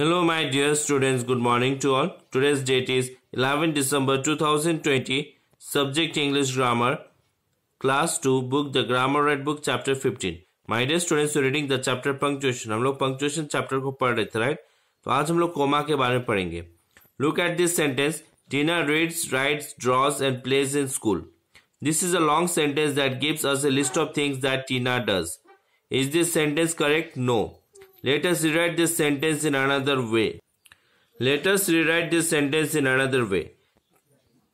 Hello, my dear students. Good morning to all. Today's date is 11 December 2020. Subject English Grammar, Class 2, Book The Grammar Red Book, Chapter 15. My dear students, we're reading the chapter punctuation. हम लोग punctuation chapter को पढ़ रहे थे, right? तो आज हम लोग comma के बारे में पढ़ेंगे. Look at this sentence. Tina reads, writes, draws, and plays in school. This is a long sentence that gives us a list of things that Tina does. Is this sentence correct? No. Let us rewrite this sentence in another way. Let us rewrite this sentence in another way.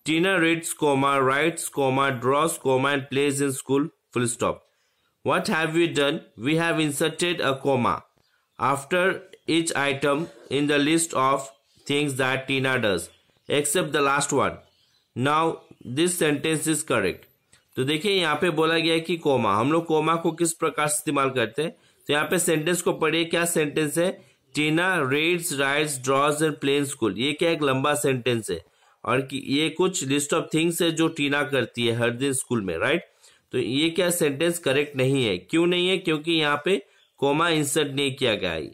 Tina reads, comma, writes, comma, draws, comma, and plays in school, full stop. What have we done? We have inserted a comma after each item in the list of things that Tina does, except the last one. Now, this sentence is correct. तो देखिए यहाँ पे बोला गया है कि coma हम लोग कोमा को किस प्रकार से इस्तेमाल करते हैं तो यहाँ पे सेंटेंस को पढ़िए क्या सेंटेंस है Tina reads writes draws and plain school ये क्या एक लंबा सेंटेंस है और कि ये कुछ लिस्ट ऑफ थिंग्स है जो टीना करती है हर दिन स्कूल में राइट तो ये क्या सेंटेंस करेक्ट नहीं है क्यों नहीं है क्योंकि यहाँ पे कोमा इंसर्ट नहीं किया गया है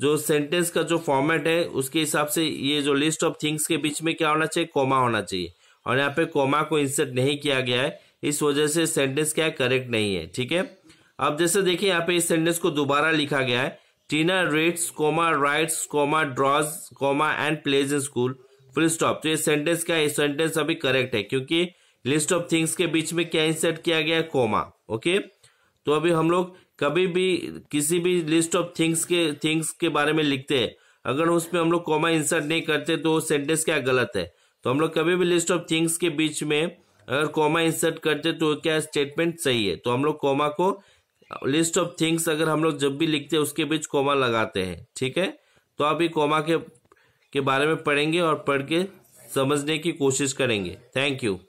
जो सेंटेंस का जो फॉर्मेट है उसके हिसाब से ये जो लिस्ट ऑफ थिंग्स के बीच में क्या होना चाहिए कोमा होना चाहिए और यहाँ पे कोमा को इंसर्ट नहीं किया गया है इस वजह से सेंटेंस क्या करेक्ट नहीं है ठीक है अब जैसे देखिए यहाँ पे इस सेंटेंस को दोबारा लिखा गया है Tina reads comma writes comma draws comma and plays in school full stop तो ये सेंटेंस क्या है सेंटेंस अभी करेक्ट है क्योंकि लिस्ट ऑफ थिंग्स के बीच में क्या इंसर्ट किया गया है कोमा ओके तो अभी हम लोग कभी भी किसी भी लिस्ट ऑफ थिंग्स के थिंग्स के बारे में लिखते हैं अगर उसमें हम लोग कॉमा इंसर्ट नहीं करते तो सेंटेंस क्या गलत है तो हम लोग कभी भी लिस्ट ऑफ थिंग्स के बीच में अगर कॉमा इंसर्ट करते तो क्या स्टेटमेंट सही है तो हम लोग कॉमा को लिस्ट ऑफ थिंग्स अगर हम लोग जब भी लिखते हैं उसके बीच कोमा लगाते हैं ठीक है तो आप ये कोमा के के बारे में पढ़ेंगे और पढ़ के समझने की कोशिश करेंगे थैंक यू